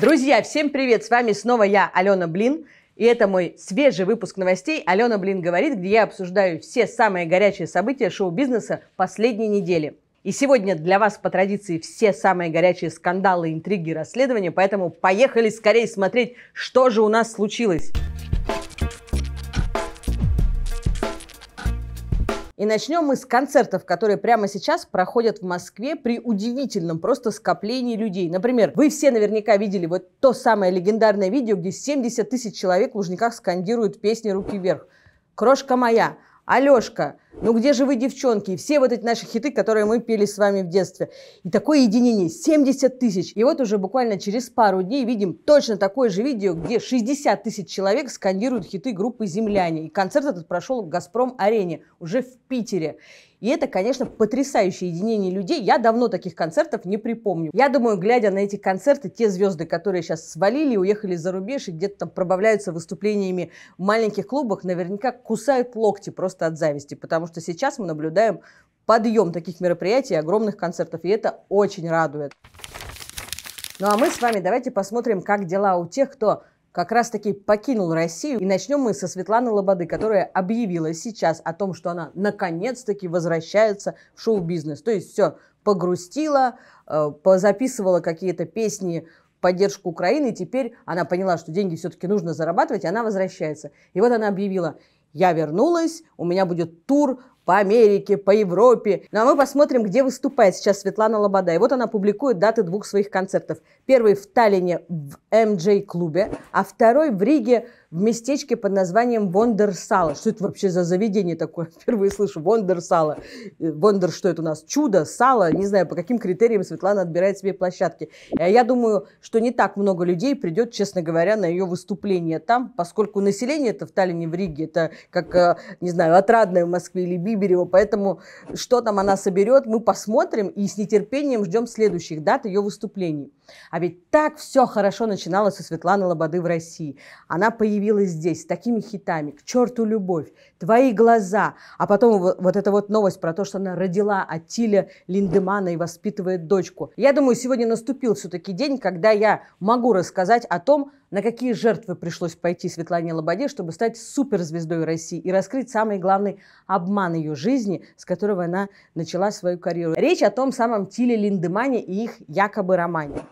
Друзья, всем привет! С вами снова я, Алена Блин. И это мой свежий выпуск новостей «Алена Блин говорит», где я обсуждаю все самые горячие события шоу-бизнеса последней недели. И сегодня для вас по традиции все самые горячие скандалы, интриги, расследования, поэтому поехали скорее смотреть, что же у нас случилось. И начнем мы с концертов, которые прямо сейчас проходят в Москве при удивительном просто скоплении людей. Например, вы все наверняка видели вот то самое легендарное видео, где 70 тысяч человек в Лужниках скандируют песни «Руки вверх». «Крошка моя», Алешка, ну где же вы, девчонки? И все вот эти наши хиты, которые мы пели с вами в детстве. И такое единение, 70 тысяч. И вот уже буквально через пару дней видим точно такое же видео, где 60 тысяч человек скандируют хиты группы «Земляне». И концерт этот прошел в «Газпром-арене» уже в Питере. И это, конечно, потрясающее единение людей. Я давно таких концертов не припомню. Я думаю, глядя на эти концерты, те звезды, которые сейчас свалили, уехали за рубеж и где-то там пробавляются выступлениями в маленьких клубах, наверняка кусают локти просто от зависти, потому что сейчас мы наблюдаем подъем таких мероприятий, огромных концертов, и это очень радует. Ну а мы с вами давайте посмотрим, как дела у тех, кто как раз-таки покинул Россию. И начнем мы со Светланы Лободы, которая объявила сейчас о том, что она наконец-таки возвращается в шоу-бизнес. То есть все, погрустила, э, записывала какие-то песни поддержку Украины, и теперь она поняла, что деньги все-таки нужно зарабатывать, и она возвращается. И вот она объявила, я вернулась, у меня будет тур по Америке, по Европе. Ну а мы посмотрим, где выступает сейчас Светлана Лобода. И вот она публикует даты двух своих концертов. Первый в Таллине в МД-клубе, а второй в Риге в местечке под названием Вондерсала. Что это вообще за заведение такое? Впервые слышу. Вондерсала. Э, Вондер, что это у нас? Чудо, сало. Не знаю, по каким критериям Светлана отбирает себе площадки. А я думаю, что не так много людей придет, честно говоря, на ее выступление там, поскольку население это в Таллине, в Риге, это как, э, не знаю, отрадное в Москве или Биберева, поэтому что там она соберет, мы посмотрим и с нетерпением ждем следующих дат ее выступлений. А ведь так все хорошо начиналось у Светланы Лободы в России. Она появилась здесь с такими хитами «К черту любовь», «Твои глаза», а потом вот эта вот новость про то, что она родила Атиля Линдемана и воспитывает дочку. Я думаю, сегодня наступил все-таки день, когда я могу рассказать о том, на какие жертвы пришлось пойти Светлане Лободе, чтобы стать суперзвездой России и раскрыть самый главный обман ее жизни, с которого она начала свою карьеру. Речь о том самом Тиле Линдемане и их якобы романе.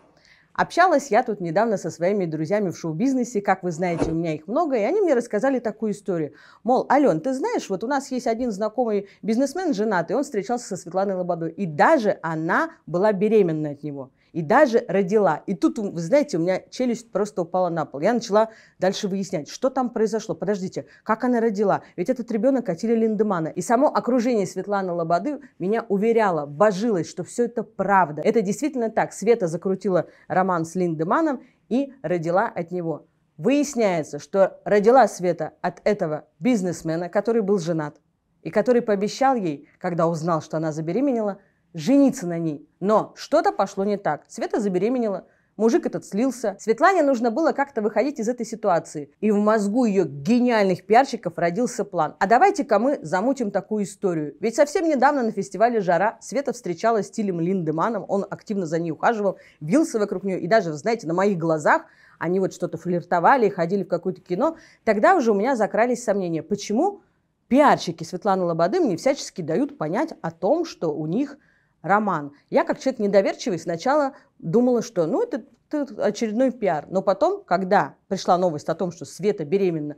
Общалась я тут недавно со своими друзьями в шоу-бизнесе, как вы знаете, у меня их много, и они мне рассказали такую историю. Мол, Ален, ты знаешь, вот у нас есть один знакомый бизнесмен, женатый, он встречался со Светланой Лободой, и даже она была беременна от него и даже родила. И тут, вы знаете, у меня челюсть просто упала на пол. Я начала дальше выяснять, что там произошло. Подождите, как она родила? Ведь этот ребенок Атиля Линдемана. И само окружение Светланы Лободы меня уверяло, божилось, что все это правда. Это действительно так. Света закрутила роман с Линдеманом и родила от него. Выясняется, что родила Света от этого бизнесмена, который был женат и который пообещал ей, когда узнал, что она забеременела, жениться на ней. Но что-то пошло не так. Света забеременела, мужик этот слился. Светлане нужно было как-то выходить из этой ситуации. И в мозгу ее гениальных пиарщиков родился план. А давайте-ка мы замутим такую историю. Ведь совсем недавно на фестивале «Жара» Света встречалась с Тилем Линдеманом. Он активно за ней ухаживал, вился вокруг нее. И даже, знаете, на моих глазах они вот что-то флиртовали и ходили в какое-то кино. Тогда уже у меня закрались сомнения. Почему пиарщики Светланы Лободы мне всячески дают понять о том, что у них – роман. Я, как человек недоверчивый, сначала думала, что ну, это, это очередной пиар. Но потом, когда пришла новость о том, что Света беременна,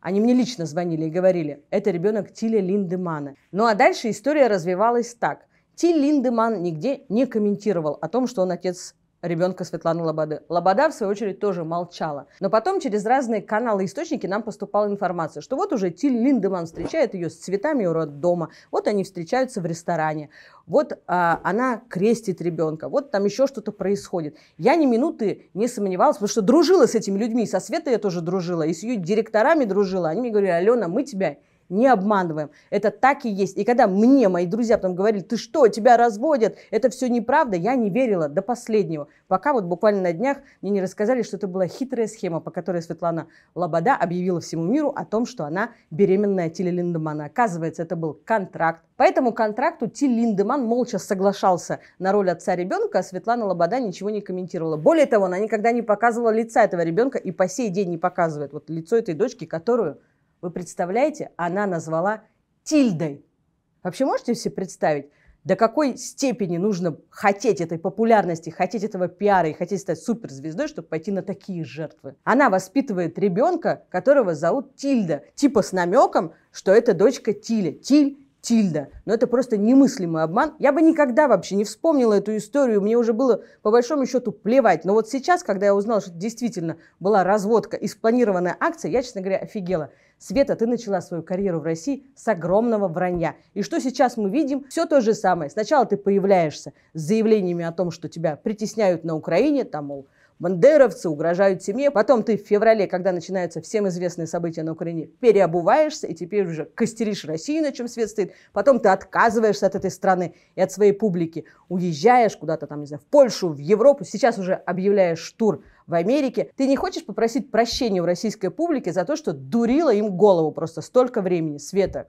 они мне лично звонили и говорили, это ребенок Тиля Линдемана. Ну а дальше история развивалась так. Тиль Линдеман нигде не комментировал о том, что он отец ребенка Светланы Лободы. Лобода, в свою очередь, тоже молчала. Но потом через разные каналы и источники нам поступала информация, что вот уже Тиль Линдеман встречает ее с цветами у роддома, вот они встречаются в ресторане, вот а, она крестит ребенка, вот там еще что-то происходит. Я ни минуты не сомневалась, потому что дружила с этими людьми, со Светой я тоже дружила, и с ее директорами дружила. Они мне говорили, Алена, мы тебя не обманываем. Это так и есть. И когда мне мои друзья потом говорили, ты что, тебя разводят, это все неправда, я не верила до последнего. Пока вот буквально на днях мне не рассказали, что это была хитрая схема, по которой Светлана Лобода объявила всему миру о том, что она беременная Тилли Линдемана. Оказывается, это был контракт. По этому контракту Тиль Линдеман молча соглашался на роль отца ребенка, а Светлана Лобода ничего не комментировала. Более того, она никогда не показывала лица этого ребенка и по сей день не показывает вот лицо этой дочки, которую вы представляете, она назвала тильдой. Вообще можете себе представить, до какой степени нужно хотеть этой популярности, хотеть этого пиара и хотеть стать суперзвездой, чтобы пойти на такие жертвы. Она воспитывает ребенка, которого зовут Тильда, типа с намеком, что это дочка Тиля. Тиль Тильда. Но это просто немыслимый обман. Я бы никогда вообще не вспомнила эту историю. Мне уже было, по большому счету, плевать. Но вот сейчас, когда я узнала, что действительно была разводка и спланированная акция, я, честно говоря, офигела. Света, ты начала свою карьеру в России с огромного вранья. И что сейчас мы видим? Все то же самое. Сначала ты появляешься с заявлениями о том, что тебя притесняют на Украине, там, мол, бандеровцы угрожают семье. Потом ты в феврале, когда начинаются всем известные события на Украине, переобуваешься и теперь уже костеришь Россию, на чем свет стоит. Потом ты отказываешься от этой страны и от своей публики. Уезжаешь куда-то там, не знаю, в Польшу, в Европу. Сейчас уже объявляешь тур в Америке. Ты не хочешь попросить прощения у российской публики за то, что дурила им голову просто столько времени, Света,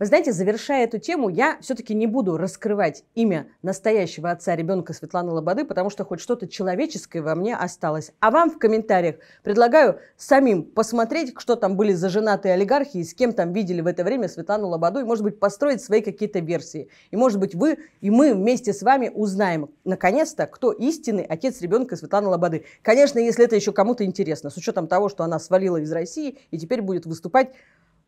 вы знаете, завершая эту тему, я все-таки не буду раскрывать имя настоящего отца ребенка Светланы Лободы, потому что хоть что-то человеческое во мне осталось. А вам в комментариях предлагаю самим посмотреть, что там были за женатые олигархи и с кем там видели в это время Светлану Лободу, и, может быть, построить свои какие-то версии. И, может быть, вы и мы вместе с вами узнаем, наконец-то, кто истинный отец ребенка Светланы Лободы. Конечно, если это еще кому-то интересно, с учетом того, что она свалила из России и теперь будет выступать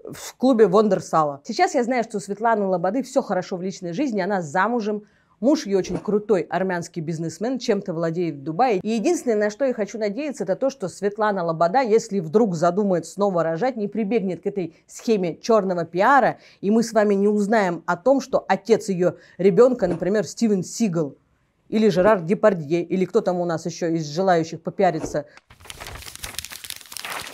в клубе Вондерсала. Сейчас я знаю, что у Светланы Лободы все хорошо в личной жизни, она замужем, Муж ее очень крутой армянский бизнесмен, чем-то владеет в Дубае. И единственное, на что я хочу надеяться, это то, что Светлана Лобода, если вдруг задумает снова рожать, не прибегнет к этой схеме черного пиара, и мы с вами не узнаем о том, что отец ее ребенка, например, Стивен Сигал, или Жерар Депардье, или кто там у нас еще из желающих попиариться.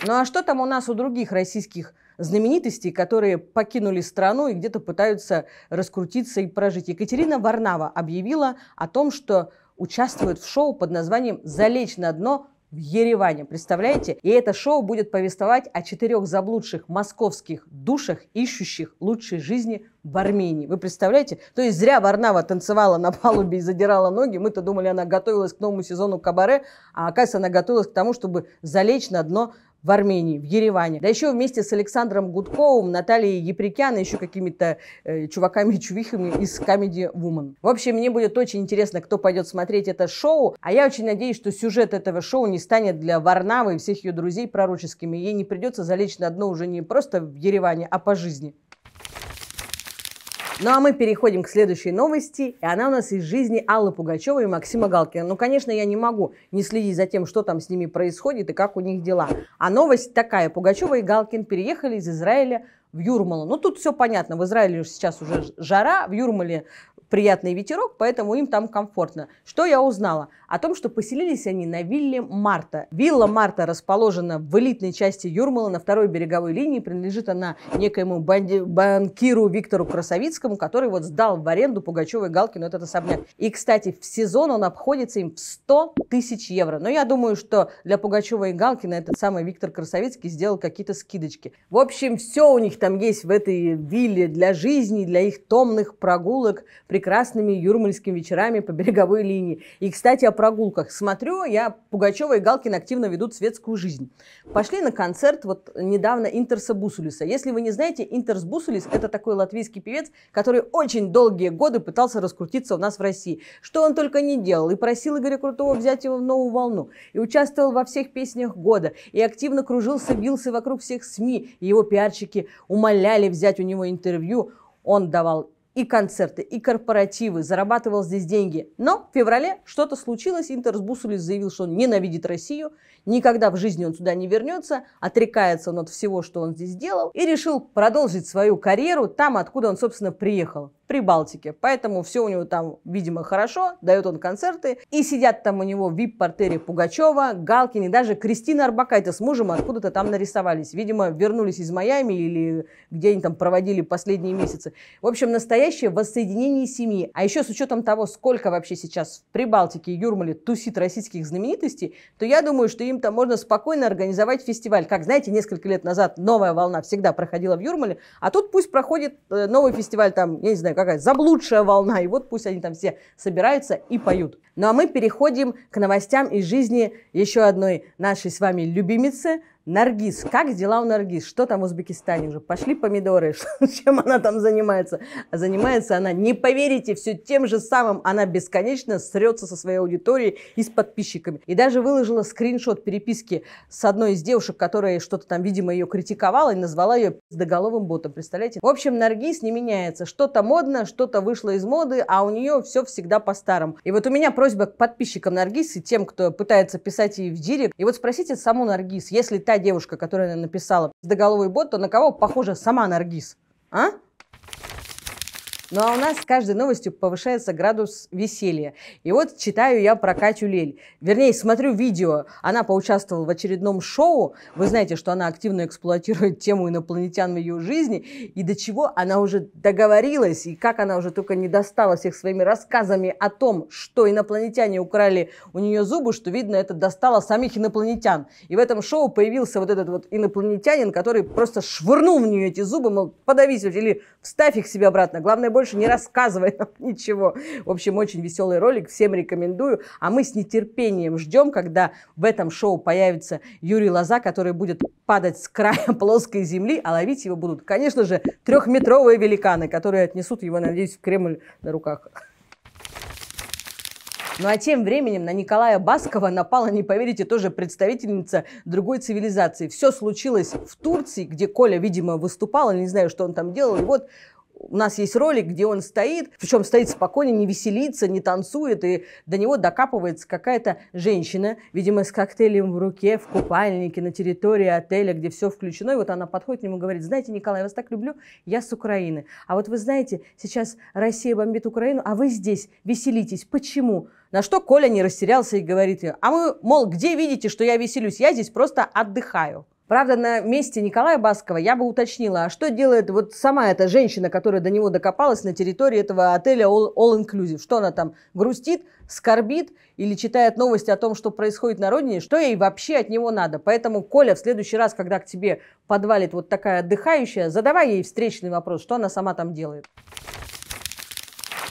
Ну а что там у нас у других российских знаменитостей, которые покинули страну и где-то пытаются раскрутиться и прожить. Екатерина Варнава объявила о том, что участвует в шоу под названием «Залечь на дно в Ереване. Представляете? И это шоу будет повествовать о четырех заблудших московских душах, ищущих лучшей жизни в Армении. Вы представляете? То есть зря Варнава танцевала на палубе и задирала ноги. Мы-то думали, она готовилась к новому сезону кабаре, а оказывается, она готовилась к тому, чтобы залечь на дно в Армении, в Ереване. Да еще вместе с Александром Гудковым, Натальей Епрекян и еще какими-то э, чуваками чувихами из Comedy Woman. В общем, мне будет очень интересно, кто пойдет смотреть это шоу. А я очень надеюсь, что сюжет этого шоу не станет для Варнавы и всех ее друзей пророческими. Ей не придется залечь на дно уже не просто в Ереване, а по жизни. Ну а мы переходим к следующей новости, и она у нас из жизни Аллы Пугачевой и Максима Галкина. Ну, конечно, я не могу не следить за тем, что там с ними происходит и как у них дела. А новость такая. Пугачева и Галкин переехали из Израиля в Юрмалу. Ну, тут все понятно. В Израиле сейчас уже жара, в Юрмале приятный ветерок, поэтому им там комфортно. Что я узнала? О том, что поселились они на вилле Марта. Вилла Марта расположена в элитной части Юрмала на второй береговой линии, принадлежит она некоему банди- банкиру Виктору Красовицкому, который вот сдал в аренду Пугачевой и Галкину этот особняк. И, кстати, в сезон он обходится им в 100 тысяч евро. Но я думаю, что для Пугачевой и Галкина этот самый Виктор Красовицкий сделал какие-то скидочки. В общем, все у них там есть в этой вилле для жизни, для их томных прогулок, при прекрасными юрмальскими вечерами по береговой линии. И, кстати, о прогулках. Смотрю, я Пугачева и Галкин активно ведут светскую жизнь. Пошли на концерт вот недавно Интерса Бусулиса. Если вы не знаете, Интерс Бусулис – это такой латвийский певец, который очень долгие годы пытался раскрутиться у нас в России. Что он только не делал. И просил Игоря Крутого взять его в новую волну. И участвовал во всех песнях года. И активно кружился, бился вокруг всех СМИ. И его пиарщики умоляли взять у него интервью. Он давал и концерты, и корпоративы, зарабатывал здесь деньги. Но в феврале что-то случилось, Интер с Бусулис заявил, что он ненавидит Россию, никогда в жизни он сюда не вернется, отрекается он от всего, что он здесь делал, и решил продолжить свою карьеру там, откуда он, собственно, приехал. Прибалтике. Поэтому все у него там, видимо, хорошо, дает он концерты. И сидят там у него в вип-портере Пугачева, Галкин и даже Кристина Арбакайте с мужем откуда-то там нарисовались. Видимо, вернулись из Майами или где они там проводили последние месяцы. В общем, настоящее воссоединение семьи. А еще с учетом того, сколько вообще сейчас в Прибалтике и Юрмале тусит российских знаменитостей, то я думаю, что им там можно спокойно организовать фестиваль. Как, знаете, несколько лет назад новая волна всегда проходила в Юрмале, а тут пусть проходит э, новый фестиваль там, я не знаю, какая заблудшая волна, и вот пусть они там все собираются и поют. Ну а мы переходим к новостям из жизни еще одной нашей с вами любимицы, Наргиз. Как дела у Наргиз? Что там в Узбекистане уже? Пошли помидоры. Чем она там занимается? А занимается она, не поверите, все тем же самым. Она бесконечно срется со своей аудиторией и с подписчиками. И даже выложила скриншот переписки с одной из девушек, которая что-то там, видимо, ее критиковала и назвала ее доголовым ботом. Представляете? В общем, Наргиз не меняется. Что-то модно, что-то вышло из моды, а у нее все всегда по-старому. И вот у меня просьба к подписчикам Наргиз и тем, кто пытается писать ей в директ. И вот спросите саму Наргиз, если та девушка, которая написала «Сдоголовый бот», то на кого похожа сама Наргиз? А? Ну а у нас с каждой новостью повышается градус веселья. И вот читаю я про Катю Лель. Вернее, смотрю видео. Она поучаствовала в очередном шоу. Вы знаете, что она активно эксплуатирует тему инопланетян в ее жизни. И до чего она уже договорилась, и как она уже только не достала всех своими рассказами о том, что инопланетяне украли у нее зубы, что, видно, это достало самих инопланетян. И в этом шоу появился вот этот вот инопланетянин, который просто швырнул в нее эти зубы, мол, подавись или вставь их себе обратно. Главное, больше не рассказывай нам ничего. В общем, очень веселый ролик, всем рекомендую. А мы с нетерпением ждем, когда в этом шоу появится Юрий Лоза, который будет падать с края плоской земли, а ловить его будут, конечно же, трехметровые великаны, которые отнесут его, надеюсь, в Кремль на руках. Ну а тем временем на Николая Баскова напала, не поверите, тоже представительница другой цивилизации. Все случилось в Турции, где Коля, видимо, выступал, не знаю, что он там делал. И вот у нас есть ролик, где он стоит, причем стоит спокойно, не веселится, не танцует, и до него докапывается какая-то женщина, видимо, с коктейлем в руке, в купальнике, на территории отеля, где все включено. И вот она подходит к нему и говорит, знаете, Николай, я вас так люблю, я с Украины. А вот вы знаете, сейчас Россия бомбит Украину, а вы здесь веселитесь. Почему? На что Коля не растерялся и говорит ей, а вы, мол, где видите, что я веселюсь? Я здесь просто отдыхаю. Правда, на месте Николая Баскова я бы уточнила, а что делает вот сама эта женщина, которая до него докопалась на территории этого отеля All, All Inclusive? Что она там грустит, скорбит или читает новости о том, что происходит на родине? Что ей вообще от него надо? Поэтому, Коля, в следующий раз, когда к тебе подвалит вот такая отдыхающая, задавай ей встречный вопрос, что она сама там делает.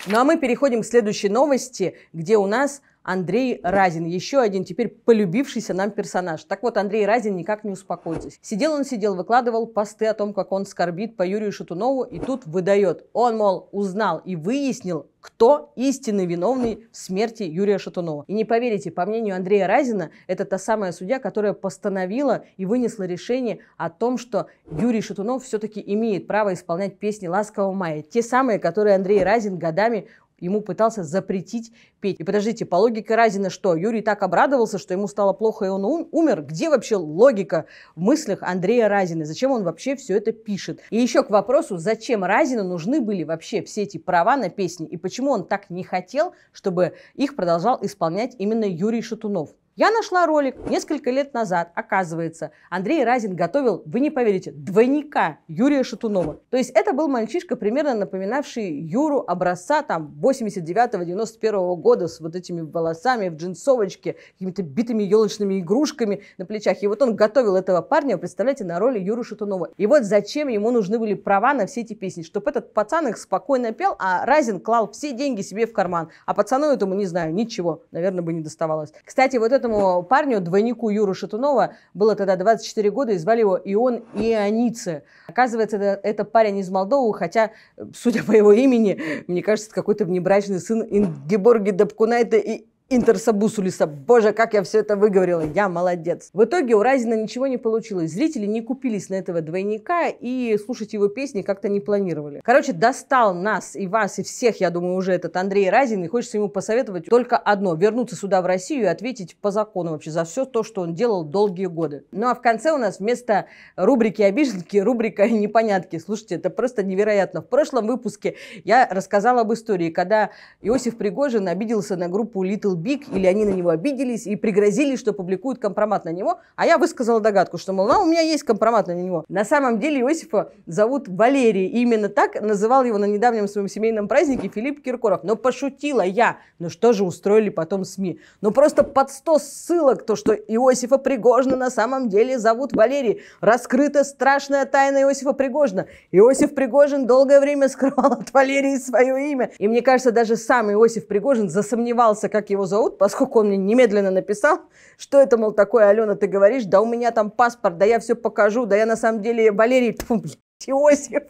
Ну а мы переходим к следующей новости, где у нас Андрей Разин, еще один теперь полюбившийся нам персонаж. Так вот, Андрей Разин никак не успокоится. Сидел он, сидел, выкладывал посты о том, как он скорбит по Юрию Шатунову, и тут выдает. Он, мол, узнал и выяснил, кто истинный виновный в смерти Юрия Шатунова. И не поверите, по мнению Андрея Разина, это та самая судья, которая постановила и вынесла решение о том, что Юрий Шатунов все-таки имеет право исполнять песни «Ласкового мая». Те самые, которые Андрей Разин годами ему пытался запретить петь. И подождите, по логике Разина что? Юрий так обрадовался, что ему стало плохо, и он умер? Где вообще логика в мыслях Андрея Разина? Зачем он вообще все это пишет? И еще к вопросу, зачем Разину нужны были вообще все эти права на песни, и почему он так не хотел, чтобы их продолжал исполнять именно Юрий Шатунов? Я нашла ролик несколько лет назад. Оказывается, Андрей Разин готовил, вы не поверите, двойника Юрия Шатунова. То есть это был мальчишка, примерно напоминавший Юру образца там 89-91 года с вот этими волосами в джинсовочке, какими-то битыми елочными игрушками на плечах. И вот он готовил этого парня, представляете, на роли Юры Шатунова. И вот зачем ему нужны были права на все эти песни, чтобы этот пацан их спокойно пел, а Разин клал все деньги себе в карман. А пацану этому, не знаю, ничего, наверное, бы не доставалось. Кстати, вот это Этому парню, двойнику Юру Шатунова, было тогда 24 года, и звали его Ион Ионице. Оказывается, это, это парень из Молдовы, хотя, судя по его имени, мне кажется, какой-то внебрачный сын Ингеборги Дабкунайта. и интерсобусулиса. Боже, как я все это выговорила, я молодец. В итоге у Разина ничего не получилось. Зрители не купились на этого двойника и слушать его песни как-то не планировали. Короче, достал нас и вас, и всех, я думаю, уже этот Андрей Разин, и хочется ему посоветовать только одно. Вернуться сюда, в Россию, и ответить по закону вообще за все то, что он делал долгие годы. Ну а в конце у нас вместо рубрики «Обиженки» рубрика «Непонятки». Слушайте, это просто невероятно. В прошлом выпуске я рассказала об истории, когда Иосиф Пригожин обиделся на группу Little бик, или они на него обиделись и пригрозили, что публикуют компромат на него. А я высказала догадку, что, мол, ну, у меня есть компромат на него. На самом деле Иосифа зовут Валерий. И именно так называл его на недавнем своем семейном празднике Филипп Киркоров. Но пошутила я. Но ну что же устроили потом СМИ? Ну просто под сто ссылок то, что Иосифа Пригожина на самом деле зовут Валерий. Раскрыта страшная тайна Иосифа Пригожина. Иосиф Пригожин долгое время скрывал от Валерии свое имя. И мне кажется, даже сам Иосиф Пригожин засомневался, как его зовут, поскольку он мне немедленно написал, что это, мол, такое, Алена, ты говоришь, да у меня там паспорт, да я все покажу, да я на самом деле Валерий, блядь, Иосиф,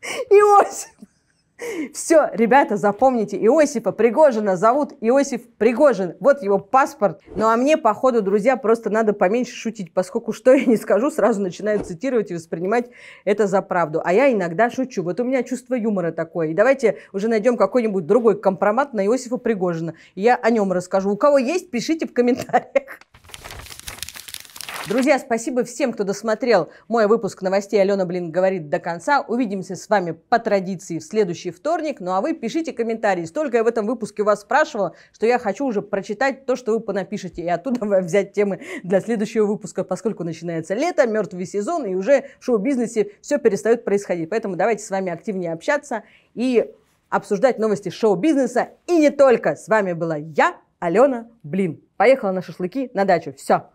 Иосиф. Все, ребята, запомните, Иосифа Пригожина зовут Иосиф Пригожин. Вот его паспорт. Ну а мне, походу, друзья, просто надо поменьше шутить, поскольку что я не скажу, сразу начинаю цитировать и воспринимать это за правду. А я иногда шучу. Вот у меня чувство юмора такое. И давайте уже найдем какой-нибудь другой компромат на Иосифа Пригожина. И я о нем расскажу. У кого есть, пишите в комментариях. Друзья, спасибо всем, кто досмотрел мой выпуск новостей «Алена Блин говорит» до конца. Увидимся с вами по традиции в следующий вторник. Ну а вы пишите комментарии. Столько я в этом выпуске вас спрашивала, что я хочу уже прочитать то, что вы понапишете, и оттуда взять темы для следующего выпуска, поскольку начинается лето, мертвый сезон, и уже в шоу-бизнесе все перестает происходить. Поэтому давайте с вами активнее общаться и обсуждать новости шоу-бизнеса. И не только. С вами была я, Алена Блин. Поехала на шашлыки на дачу. Все.